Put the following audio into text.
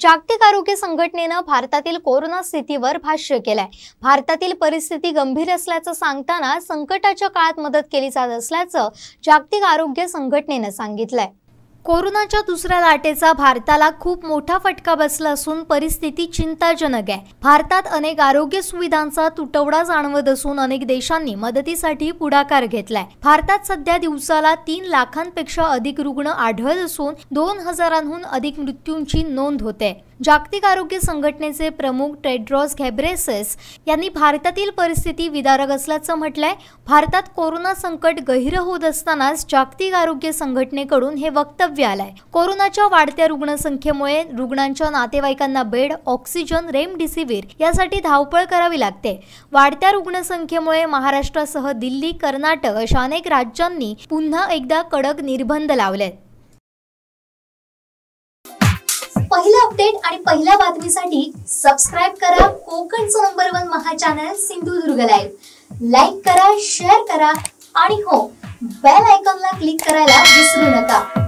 जागतिक आरोग्य संघटनेनं भारतातील कोरोना स्थितीवर भाष्य केलंय भारतातील परिस्थिती गंभीर असल्याचं सांगताना संकटाच्या काळात मदत केली जात असल्याचं जागतिक आरोग्य संघटनेनं सांगितलंय कोरोनाच्या दुसऱ्या लाटेचा भारताला खूप मोठा फटका बसला असून परिस्थिती चिंताजनक आहे भारतात अनेक आरोग्य सुविधांचा तुटवडा जाणवत असून अनेक देशांनी मदतीसाठी पुढाकार घेतलाय भारतात सध्या दिवसाला तीन लाखांपेक्षा अधिक रुग्ण आढळत असून दोन हजारांहून अधिक मृत्यूंची नोंद होते जागतिक आरोग्य संघटनेचे प्रमुख टेड्रॉस घॅब्रेसेस यांनी भारतातील परिस्थिती विदारक असल्याचं म्हटलंय भारतात कोरोना संकट गहिर होत असतानाच जागतिक आरोग्य संघटनेकडून हे वक्तव्य आलंय कोरोनाच्या वाढत्या रुग्णसंख्येमुळे रुग्णांच्या नातेवाईकांना बेड ऑक्सिजन रेमडिसिव्हिर यासाठी धावपळ करावी लागते वाढत्या रुग्णसंख्येमुळे महाराष्ट्रासह दिल्ली कर्नाटक अशा अनेक राज्यांनी पुन्हा एकदा कडक निर्बंध लावलेत पहिला अपडेट आणि पहिल्या बातमीसाठी सबस्क्राईब करा कोकणचं नंबर वन महा चॅनल सिंधुदुर्ग लाईव्ह लाईक करा शेअर करा आणि हो बेल आयकॉनला क्लिक करायला विसरू नका